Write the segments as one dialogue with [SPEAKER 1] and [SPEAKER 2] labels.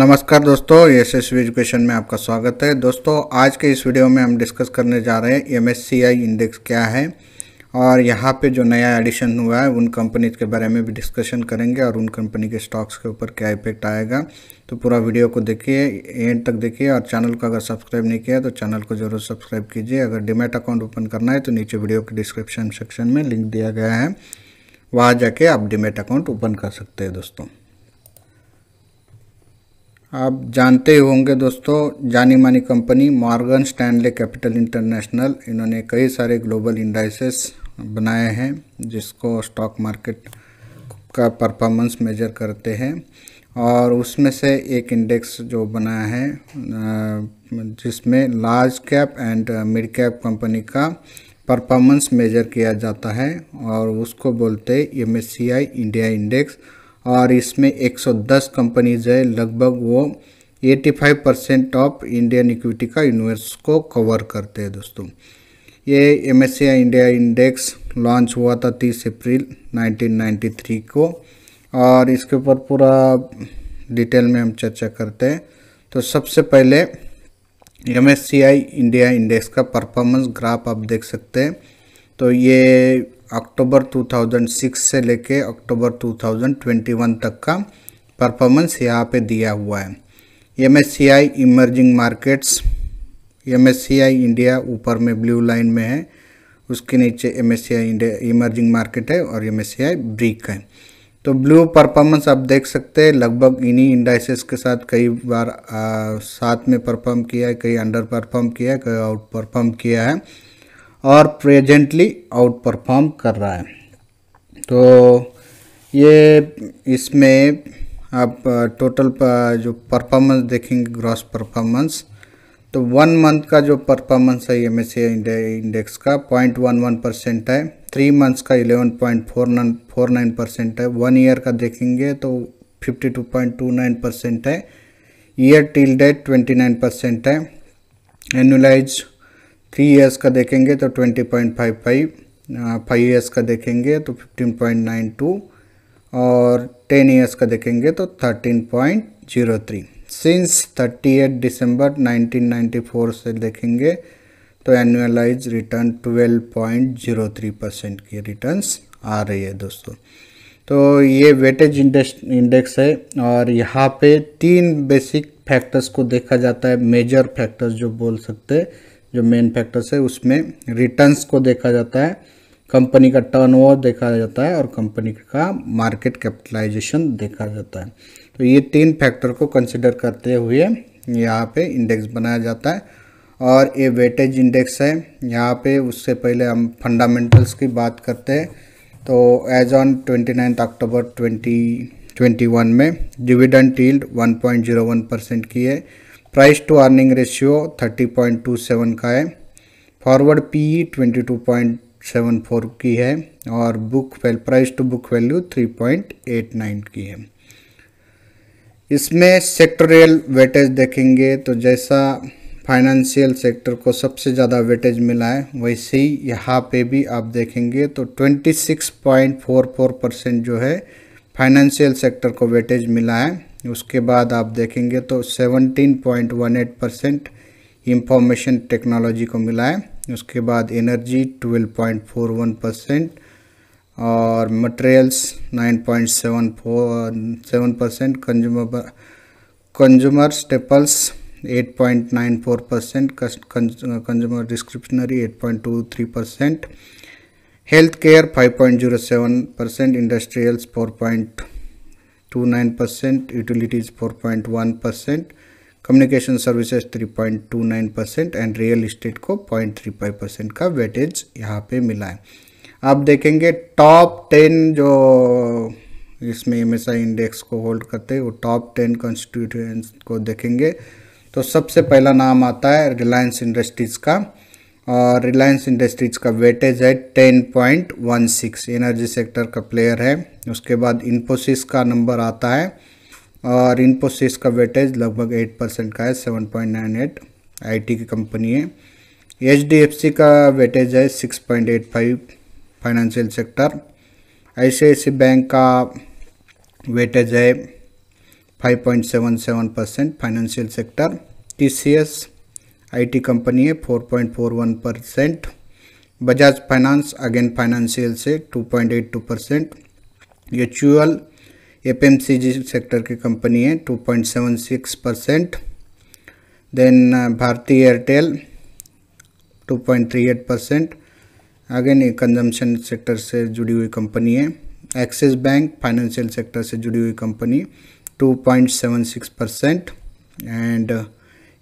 [SPEAKER 1] नमस्कार दोस्तों S S education में आपका स्वागत है दोस्तों आज के इस वीडियो में हम डिस्कस करने जा रहे हैं M S C I index क्या है और यहाँ पे जो नया एडिशन हुआ है उन कंपनीज के बारे में भी डिस्कशन करेंगे और उन कंपनी के स्टॉक्स के ऊपर क्या इफेक्ट आएगा तो पूरा वीडियो को देखिए एंड तक देखिए और चैनल को अगर सब्सक्राइब नहीं किया तो चैनल को जरूर सब्सक्राइब कीजिए अगर डिमेट अकाउंट ओपन करना है तो नीचे वीडियो के डिस्क्रिप्शन सेक्शन में लिंक दिया गया है वहाँ जाके आप डिमेट अकाउंट ओपन कर सकते हैं दोस्तों आप जानते ही होंगे दोस्तों जानी मानी company Morgan Stanley Capital International इन्होंने कई सारे ग्लोबल इंडाइसेस बनाए हैं जिसको स्टॉक मार्केट का परफॉर्मेंस मेजर करते हैं और उसमें से एक इंडेक्स जो बनाया है जिसमें large cap and mid cap company का परफॉर्मेंस मेजर किया जाता है और उसको बोलते हैं एम इंडिया इंडेक्स और इसमें 110 कंपनीज है लगभग वो 85 परसेंट ऑफ इंडियन इक्विटी का यूनिवर्स को कवर करते हैं दोस्तों ये एम इंडिया इंडेक्स लॉन्च हुआ था 30 अप्रैल 1993 को और इसके ऊपर पूरा डिटेल में हम चर्चा करते हैं तो सबसे पहले एम इंडिया इंडेक्स का परफॉर्मेंस ग्राफ आप देख सकते हैं तो ये अक्टूबर 2006 से लेके अक्टूबर 2021 तक का परफॉर्मेंस यहाँ पे दिया हुआ है M S C I emerging markets M S C I India ऊपर में ब्लू लाइन में है उसके नीचे M S C I India emerging market है और M S C I BRIC है तो ब्लू परफॉर्मेंस आप देख सकते हैं लगभग इन्हीं इंडाइसेस के साथ कई बार आ, साथ में परफॉर्म किया है कई अंडर परफॉर्म किया है कई आउट परफॉर्म किया है और प्रेजेंटली आउट परफॉर्म कर रहा है तो ये इसमें आप टोटल जो परफॉर्मेंस देखेंगे ग्रॉस परफॉर्मेंस तो वन मंथ का जो परफॉर्मेंस है एम एस इंडेक्स का पॉइंट वन वन परसेंट है थ्री मंथ्स का eleven point four nine four nine percent है वन ईयर का देखेंगे तो fifty two point two nine percent है year till date twenty nine percent है एनुअलाइज थ्री ईयर्स का देखेंगे तो twenty point five five five years का देखेंगे तो फिफ्टीन पॉइंट नाइन टू और टेन ईयर्स का देखेंगे तो thirteen point zero three since thirty eight दिसंबर नाइनटीन नाइन्टी फोर से देखेंगे तो annualise return twelve point zero three percent की रिटर्न्स आ रही है दोस्तों तो ये वेटेज इंडेक्स इंडेक्स है और यहाँ पे तीन बेसिक फैक्टर्स को देखा जाता है मेजर फैक्टर्स जो बोल सकते हैं जो मेन फैक्टर्स है उसमें रिटर्न्स को देखा जाता है कंपनी का टर्नओवर देखा जाता है और कंपनी का मार्केट कैपिटलाइजेशन देखा जाता है तो ये तीन फैक्टर को कंसिडर करते हुए यहाँ पे इंडेक्स बनाया जाता है और ये वेटेज इंडेक्स है यहाँ पे उससे पहले हम फंडामेंटल्स की बात करते हैं तो as on twenty ninth October twenty twenty one में dividend yield one point zero one percent की है प्राइस टू अर्निंग रेशियो 30.27 का है फॉरवर्ड पी 22.74 की है और book value price to book value 3.89 की है इसमें सेक्टोरियल वेटेज देखेंगे तो जैसा फाइनेंशियल सेक्टर को सबसे ज़्यादा वेटेज मिला है वैसे ही यहाँ पे भी आप देखेंगे तो 26.44 परसेंट जो है फाइनेंशियल सेक्टर को वेटेज मिला है उसके बाद आप देखेंगे तो 17.18 परसेंट इंफॉर्मेशन टेक्नोलॉजी को मिला है उसके बाद एनर्जी 12.41 परसेंट और materials 9.74 percent consumer consumer staples 8.94 percent consumer discretionary 8.23 percent health care 5.07 percent industrials 4. 2.29 percent, utilities 4.1 percent, communication services 3.29 percent and real estate को 0.35 परसेंट का वेटेज यहाँ पे मिला है आप देखेंगे टॉप टेन जो इसमें एम इंडेक्स को होल्ड करते हैं वो टॉप टेन कॉन्स्टिट्यूटेंट्स को देखेंगे तो सबसे पहला नाम आता है रिलायंस इंडस्ट्रीज़ का और रिलायंस इंडस्ट्रीज का वेटेज है 10.16 एनर्जी सेक्टर का प्लेयर है उसके बाद इन्फोसिस का नंबर आता है और इन्फोसिस का वेटेज लगभग 8 परसेंट का है 7.98 आईटी की कंपनी है एच का वेटेज है 6.85 फाइनेंशियल सेक्टर ऐसे बैंक का वेटेज है 5.77 percent financial sector T IT company है 4.41 percent Bajaj finance again financial से 2.82 परसेंट म्यूचुअल एफ सेक्टर की कंपनी है 2.76 percent then Bharti Airtel 2.38 percent again ये कंजम्पशन सेक्टर से जुड़ी हुई कंपनी है एक्सिस बैंक फाइनेंशियल सेक्टर से जुड़ी हुई company 2.76 percent and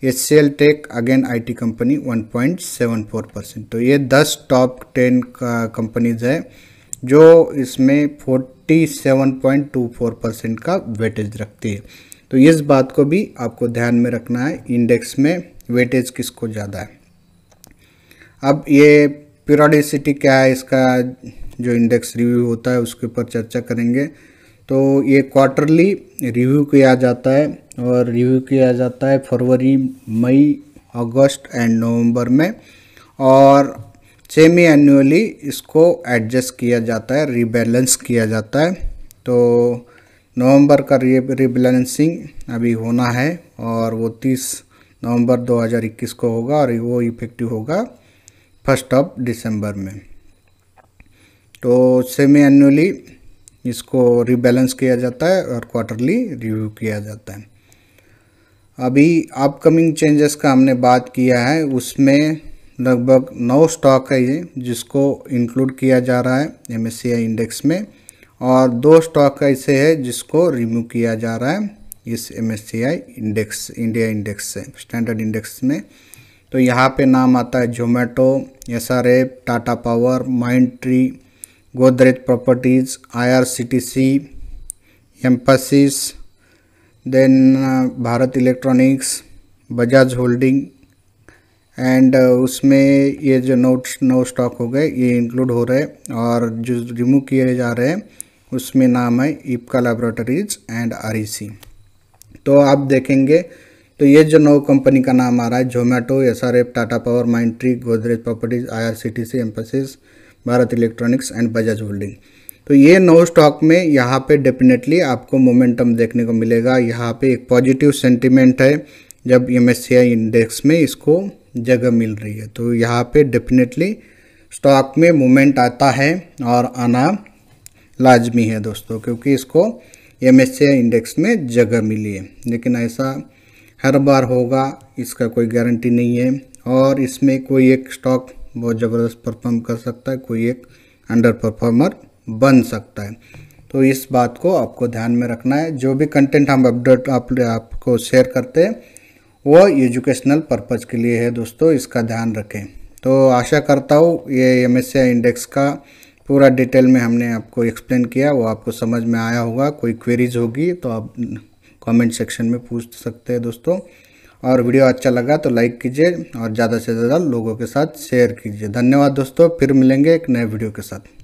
[SPEAKER 1] H C L tech again I T company one point seven four percent तो ये दस टॉप टेन कंपनीज है जो इसमें forty seven point two four percent का वेटेज रखती है तो इस बात को भी आपको ध्यान में रखना है इंडेक्स में वेटेज किसको ज़्यादा है अब ये पीरियडिसिटी क्या है इसका जो इंडेक्स रिव्यू होता है उसके ऊपर चर्चा करेंगे तो ये क्वार्टरली रिव्यू किया जाता है और रिव्यू किया जाता है फरवरी मई अगस्त एंड नवंबर में और सेमी एनुअली इसको एडजस्ट किया जाता है रिबैलेंस किया जाता है तो नवंबर का रिबैलेंसिंग अभी होना है और वो 30 नवंबर 2021 को होगा और वो इफ़ेक्टिव होगा फर्स्ट ऑफ दिसंबर में तो सेमी एनुअली इसको रिबैलेंस किया जाता है और क्वार्टरली रिव्यू किया जाता है अभी अपकमिंग चेंजेस का हमने बात किया है उसमें लगभग नौ स्टॉक है ये जिसको इंक्लूड किया जा रहा है एम इंडेक्स में और दो स्टॉक ऐसे है जिसको रिमूव किया जा रहा है इस एम इंडेक्स इंडिया इंडेक्स से स्टैंडर्ड इंडेक्स में तो यहाँ पे नाम आता है Zomato S R Tata Power Mindtree Godrej Properties I R C T C Mphasis then Bharat Electronics Bajaj Holding and उसमें ये जो नोट्स नौ स्टॉक हो गए ये इंक्लूड हो रहे और जो रिमूव किए जा रहे हैं उसमें नाम है ईपका लेबोरेटरीज एंड आर तो आप देखेंगे तो ये जो नौ कंपनी का नाम आ रहा है Zomato S R F Tata Power Mindtree Godrej Properties I R C T C Mphasis Bharat Electronics and Bajaj Holding तो ये नो स्टॉक में यहाँ पे डेफिनेटली आपको मोमेंटम देखने को मिलेगा यहाँ पे एक पॉजिटिव सेंटिमेंट है जब एम इंडेक्स में इसको जगह मिल रही है तो यहाँ पे डेफिनेटली स्टॉक में मोमेंट आता है और आना लाजमी है दोस्तों क्योंकि इसको एम इंडेक्स में जगह मिली है लेकिन ऐसा हर बार होगा इसका कोई गारंटी नहीं है और इसमें कोई एक स्टॉक बहुत ज़बरदस्त परफॉर्म कर सकता है कोई एक अंडर परफॉर्मर बन सकता है तो इस बात को आपको ध्यान में रखना है जो भी कंटेंट हम अपडेट आप, आपको शेयर करते हैं वो एजुकेशनल पर्पज़ के लिए है दोस्तों इसका ध्यान रखें तो आशा करता हूँ ये एम इंडेक्स का पूरा डिटेल में हमने आपको एक्सप्लेन किया वो आपको समझ में आया होगा कोई क्वेरीज होगी तो आप कमेंट सेक्शन में पूछ सकते हैं दोस्तों और वीडियो अच्छा लगा तो लाइक कीजिए और ज़्यादा से ज़्यादा लोगों के साथ शेयर कीजिए धन्यवाद दोस्तों फिर मिलेंगे एक नए वीडियो के साथ